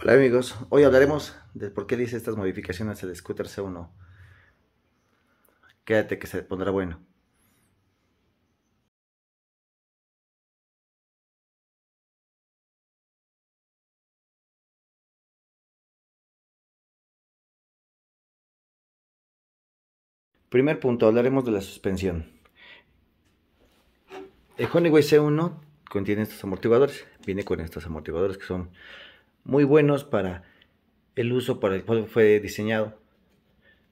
Hola amigos, hoy hablaremos de por qué dice estas modificaciones al scooter C1. Quédate que se pondrá bueno. Primer punto, hablaremos de la suspensión. El Honeyway C1 contiene estos amortiguadores, viene con estos amortiguadores que son muy buenos para el uso para el cual fue diseñado.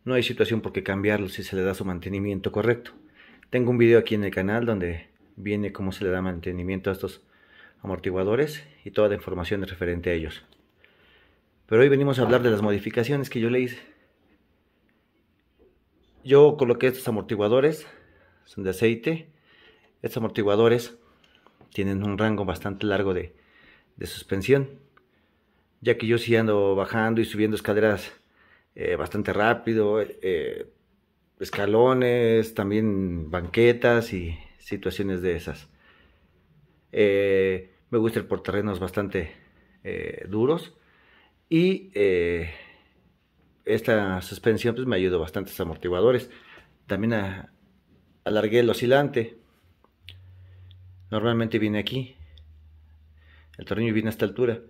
No hay situación por qué cambiarlo si se le da su mantenimiento correcto. Tengo un video aquí en el canal donde viene cómo se le da mantenimiento a estos amortiguadores y toda la información referente a ellos. Pero hoy venimos a hablar de las modificaciones que yo le hice. Yo coloqué estos amortiguadores, son de aceite. Estos amortiguadores tienen un rango bastante largo de, de suspensión ya que yo sí ando bajando y subiendo escaleras eh, bastante rápido, eh, escalones, también banquetas y situaciones de esas. Eh, me gusta ir por terrenos bastante duros y esta suspensión pues, me ayudó bastante, amortiguadores. También alargué el oscilante. Normalmente viene aquí. El terreno viene a esta altura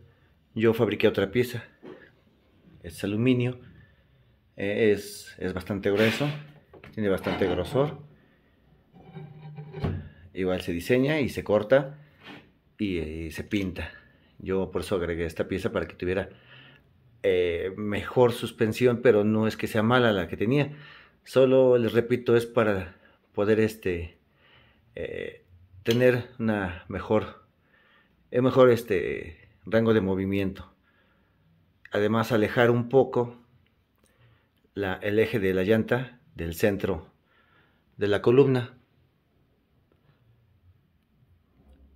yo fabriqué otra pieza. Es aluminio. es, bastante grueso. Tiene bastante grosor. Igual se diseña y se corta y, se pinta. Yo por eso agregué esta pieza para que tuviera eh, mejor suspensión, pero no es que sea mala la que tenía. Solo, les repito, es para poder este, eh, tener una mejor, mejor este, rango de movimiento. Además, alejar un poco la, el eje de la llanta del centro de la columna.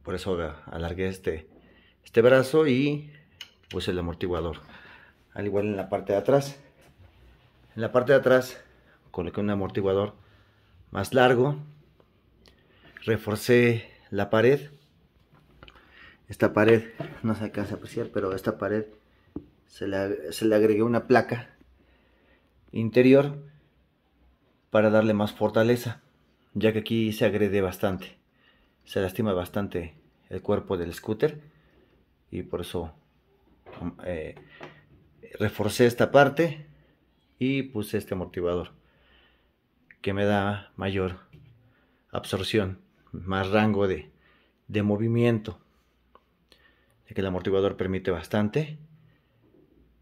Por eso alargué este, este brazo y puse el amortiguador. Al igual en la parte de atrás. En la parte de atrás coloqué un amortiguador más largo. Reforcé la pared esta pared, no se alcanza a apreciar, pero esta pared se le, se agregué una placa interior para darle más fortaleza, ya que aquí se agrede bastante, se lastima bastante el cuerpo del scooter y por eso eh, reforcé esta parte y puse este amortiguador que me da mayor absorción, más rango de, de movimiento que el amortiguador permite bastante.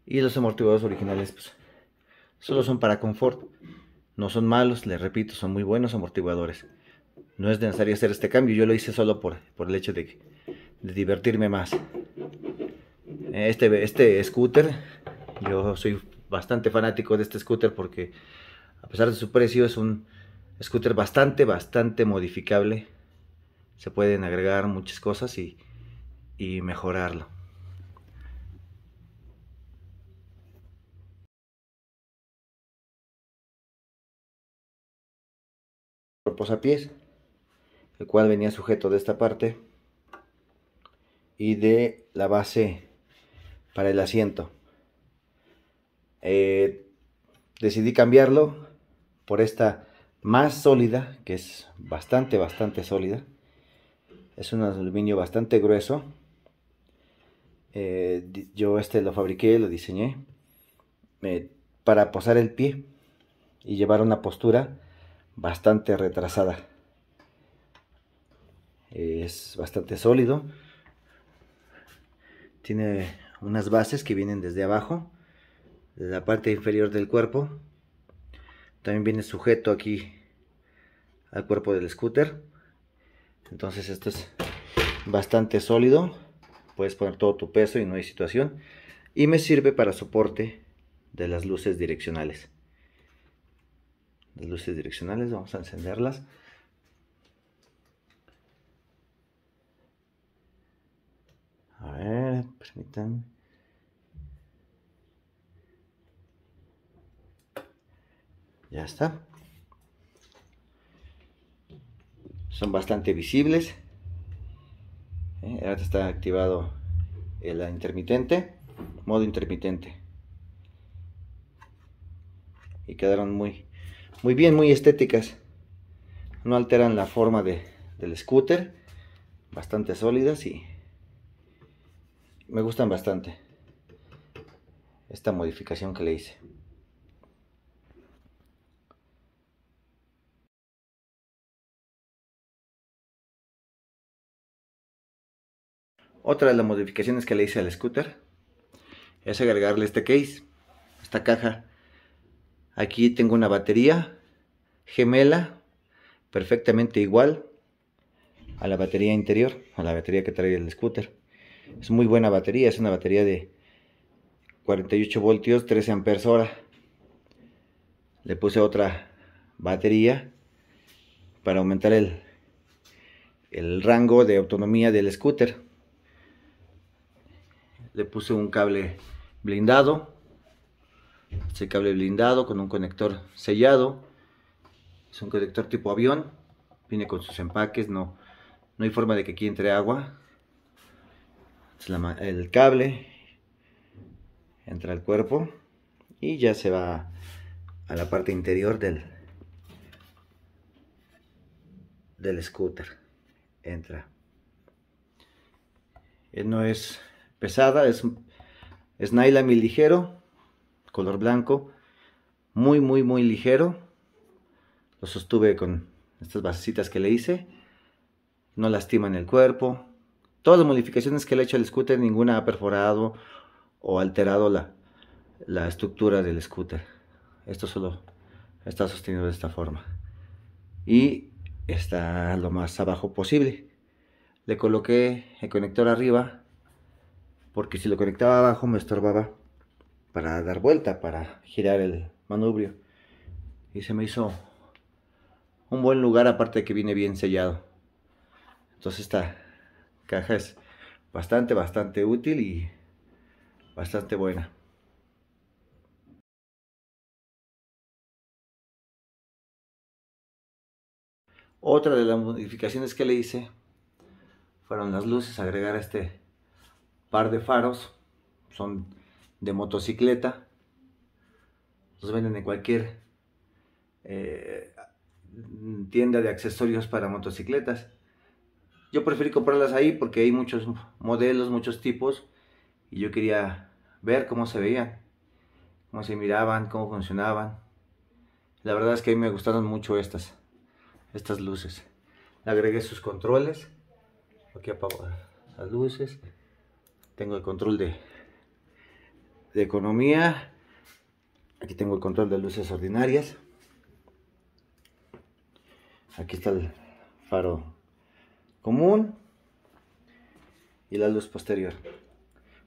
Y los amortiguadores originales pues, solo son para confort. No son malos, les repito, son muy buenos amortiguadores. No es necesario hacer este cambio, yo lo hice solo por, por el hecho de, de divertirme más. Este, este scooter, yo soy bastante fanático de este scooter porque a pesar de su precio es un scooter bastante, bastante modificable. Se pueden agregar muchas cosas y y mejorarlo. pies el cual venía sujeto de esta parte y de la base para el asiento. Eh, decidí cambiarlo por esta más sólida, que es bastante, bastante sólida. Es un aluminio bastante grueso, eh, yo este lo fabriqué, lo diseñé para posar el pie y llevar una postura bastante retrasada. Es bastante sólido. Tiene unas bases que vienen desde abajo, de la parte inferior del cuerpo. También viene sujeto aquí al cuerpo del scooter. Entonces esto es bastante sólido puedes poner todo tu peso y no hay situación. Y me sirve para soporte de las luces direccionales. Las luces direccionales, vamos a encenderlas. A ver, permítanme. Ya está. Son bastante visibles. ¿eh? Ahora está activado el intermitente, modo intermitente. Y quedaron muy, muy bien, muy estéticas. No alteran la forma del scooter. Bastante sólidas y me gustan bastante esta modificación que le hice. Otra de las modificaciones que le hice al scooter es agregarle este case, esta caja. Aquí tengo una batería gemela, perfectamente igual a la batería interior, a la batería que trae el scooter. Es muy buena batería, es una batería de 48 voltios, 13 amperes hora. Le puse otra batería para aumentar el, el rango de autonomía del scooter le puse un cable blindado, ese cable blindado con un conector sellado, es un conector tipo avión, viene con sus empaques, no, no hay forma de que aquí entre agua, es el cable entra al cuerpo y ya se va a la parte interior del, del scooter entra eh, no es pesada, es, nylon mi ligero, color blanco, muy, muy, muy ligero. Lo sostuve con estas basecitas que le hice, no lastiman el cuerpo. Todas las modificaciones que le he hecho al scooter, ninguna ha perforado o alterado la, la estructura del scooter. Esto solo está sostenido de esta forma. Y está lo más abajo posible. Le coloqué el conector arriba porque si lo conectaba abajo me estorbaba para dar vuelta, para girar el manubrio. Y se me hizo un buen lugar, aparte de que viene bien sellado. Entonces esta caja es bastante, bastante útil y bastante buena. Otra de las modificaciones que le hice fueron las luces, agregar este par de faros, son de motocicleta, los venden en cualquier eh, tienda de accesorios para motocicletas. Yo preferí comprarlas ahí porque hay muchos modelos, muchos tipos, y yo quería ver cómo se veían, cómo se miraban, cómo funcionaban. La verdad es que a mí me gustaron mucho estas, estas luces. agregué sus controles, aquí apago las luces, tengo el control de, de economía, aquí tengo el control de luces ordinarias, aquí está el faro común y la luz posterior.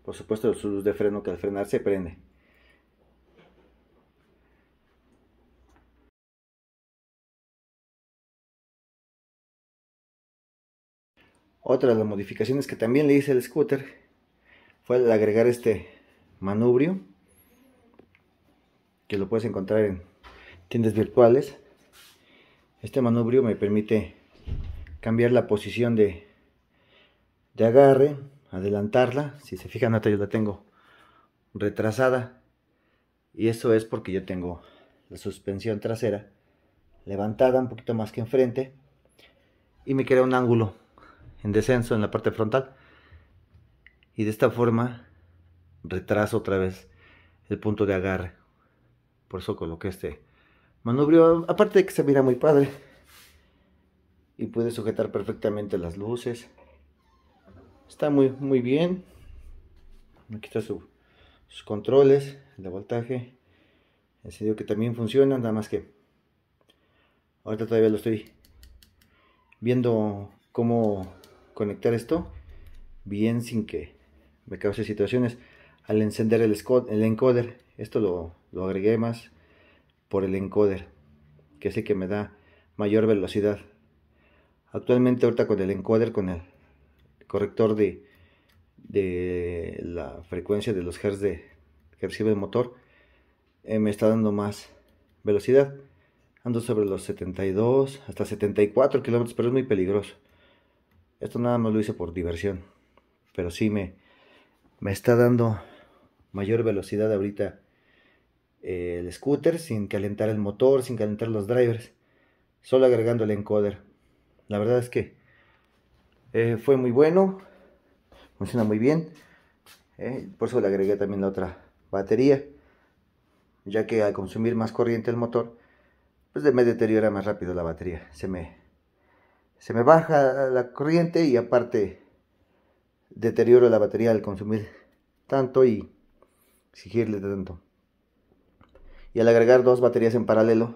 Por supuesto, su luz de freno que al frenar se prende. Otra de las modificaciones que también le hice al scooter Puedes agregar este manubrio que lo puedes encontrar en tiendas virtuales este manubrio me permite cambiar la posición de, de agarre adelantarla si se fijan nota yo la tengo retrasada y eso es porque yo tengo la suspensión trasera levantada un poquito más que enfrente y me crea un ángulo en descenso en la parte frontal y de esta forma retraso otra vez el punto de agarre. Por eso coloqué este manubrio. Aparte de que se mira muy padre. Y puede sujetar perfectamente las luces. Está muy, muy bien. Me quita sus controles de voltaje. El que también funciona, nada más que ahorita todavía lo estoy viendo cómo conectar esto bien sin que me causa situaciones. Al encender el, encoder, esto lo, agregué más por el encoder, que es el que me da mayor velocidad. Actualmente ahorita con el encoder, con el corrector de, de la frecuencia de los hertz de, que recibe el motor, eh, me está dando más velocidad. Ando sobre los 72 hasta 74 kilómetros, pero es muy peligroso. Esto nada más lo hice por diversión, pero sí me, me está dando mayor velocidad ahorita eh, el scooter sin calentar el motor, sin calentar los drivers, solo agregando el encoder. La verdad es que eh, fue muy bueno, funciona muy bien. Eh, por eso le agregué también la otra batería, ya que al consumir más corriente el motor, pues me deteriora más rápido la batería. Se me, se me baja la corriente y aparte deterioro la batería al consumir tanto y exigirle tanto. Y al agregar dos baterías en paralelo,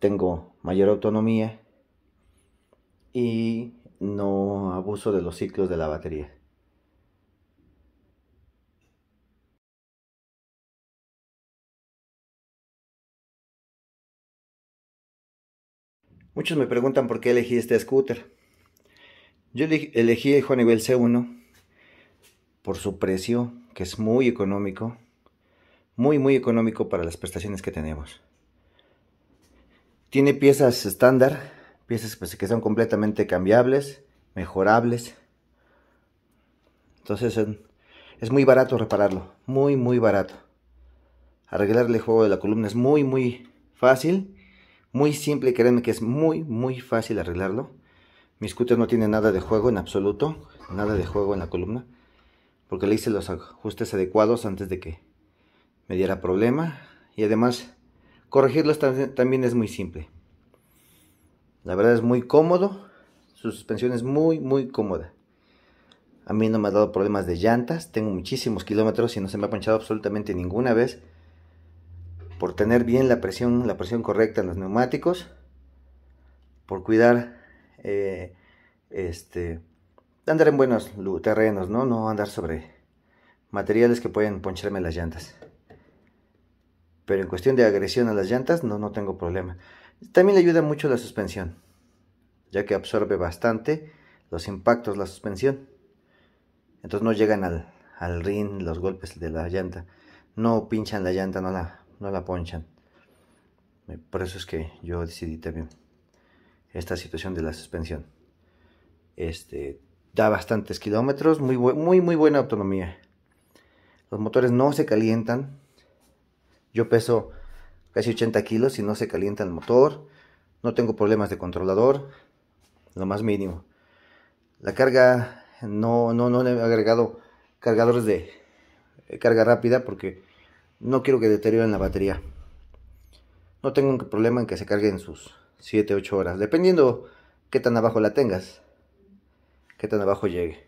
tengo mayor autonomía y no abuso de los ciclos de la batería. Muchos me preguntan por qué elegí este scooter. Yo elegí el juego nivel C1 por su precio, que es muy económico, muy muy económico para las prestaciones que tenemos. Tiene piezas estándar, piezas pues, que son completamente cambiables, mejorables. Entonces es muy barato repararlo, muy muy barato. Arreglarle el juego de la columna es muy muy fácil, muy simple, créanme que es muy muy fácil arreglarlo mi scooter no tiene nada de juego en absoluto, nada de juego en la columna, porque le hice los ajustes adecuados antes de que me diera problema. Y además, corregirlos también es muy simple. La verdad es muy cómodo, su suspensión es muy, muy cómoda. A mí no me ha dado problemas de llantas, tengo muchísimos kilómetros y no se me ha panchado absolutamente ninguna vez. Por tener bien la presión, la presión correcta en los neumáticos, por cuidar eh, este, andar en buenos terrenos, ¿no? No andar sobre materiales que pueden poncharme las llantas. Pero en cuestión de agresión a las llantas, no, no tengo problema. También le ayuda mucho la suspensión, ya que absorbe bastante los impactos, la suspensión. Entonces no llegan al, al rin los golpes de la llanta. No pinchan la llanta, no la, no la ponchan. Por eso es que yo decidí también esta situación de la suspensión. Este, da bastantes kilómetros, muy, muy, muy buena autonomía. Los motores no se calientan. Yo peso casi 80 kilos y no se calienta el motor. No tengo problemas de controlador, lo más mínimo. La carga, no, no, no le he agregado cargadores de eh, carga rápida porque no quiero que deterioren la batería. No tengo un problema en que se carguen sus 7, 8 horas, dependiendo qué tan abajo la tengas, qué tan abajo llegue.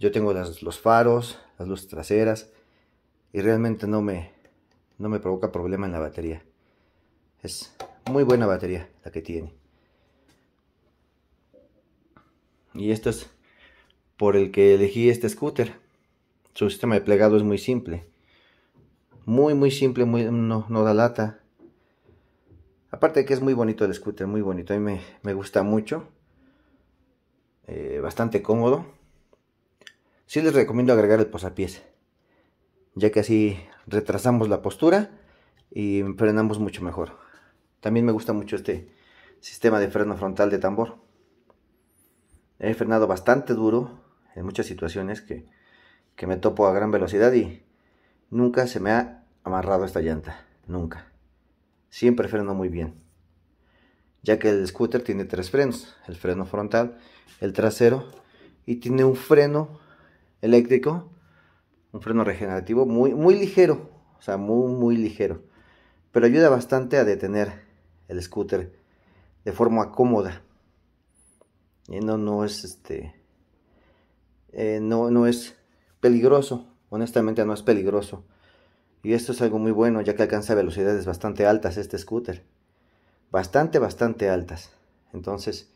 Yo tengo los faros, las luces traseras y realmente no me, no me provoca problema en la batería. Es muy buena batería la que tiene. Y esto es por el que elegí este scooter. Su sistema de plegado es muy simple. Muy, muy simple, no da lata. Aparte de que es muy bonito el scooter, muy bonito. A mí me, gusta mucho. Eh, bastante cómodo. Sí les recomiendo agregar el posapiés. Ya que así retrasamos la postura y frenamos mucho mejor. También me gusta mucho este sistema de freno frontal de tambor. He frenado bastante duro en muchas situaciones que, que me topo a gran velocidad y nunca se me ha amarrado esta llanta. Nunca siempre freno muy bien, ya que el scooter tiene tres frenos, el freno frontal, el trasero y tiene un freno eléctrico, un freno regenerativo muy, muy ligero, o sea, muy, muy ligero, pero ayuda bastante a detener el scooter de forma cómoda. Y eh, no, no es este, eh, no, no es peligroso, honestamente no es peligroso. Y esto es algo muy bueno ya que alcanza velocidades bastante altas este scooter. Bastante, bastante altas. Entonces,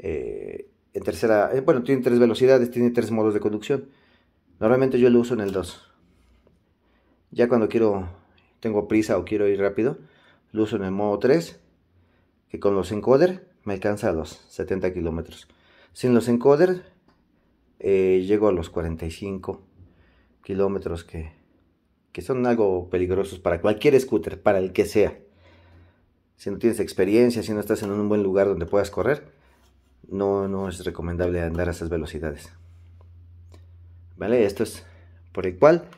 eh, en tercera, eh, bueno, tiene tres velocidades, tiene tres modos de conducción. Normalmente yo lo uso en el 2. Ya cuando quiero, tengo prisa o quiero ir rápido, lo uso en el modo 3, que con los encoder me alcanza a los 70 kilómetros. Sin los encoder, eh, llego a los 45 kilómetros que, que son algo peligrosos para cualquier scooter, para el que sea. Si no tienes experiencia, si no estás en un buen lugar donde puedas correr, no, no es recomendable andar a esas velocidades. ¿Vale? Esto es por el cual,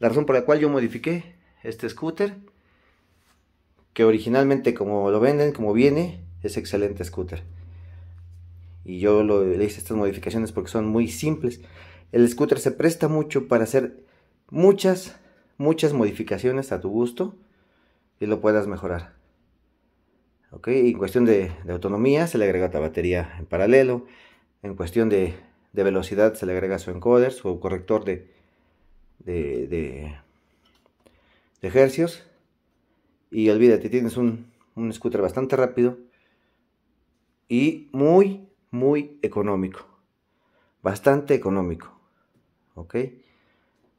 la razón por la cual yo modifiqué este scooter, que originalmente como lo venden, como viene, es excelente scooter. Y yo le hice estas modificaciones porque son muy simples. El scooter se presta mucho para hacer muchas muchas modificaciones a tu gusto y lo puedas mejorar. ¿Ok? En cuestión de, autonomía se le agrega la batería en paralelo. En cuestión de, velocidad se le agrega su encoder, su corrector de, de, de, de hercios. Y olvídate, tienes un, un scooter bastante rápido y muy, muy económico. Bastante económico. ¿Ok?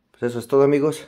Pues eso es todo amigos.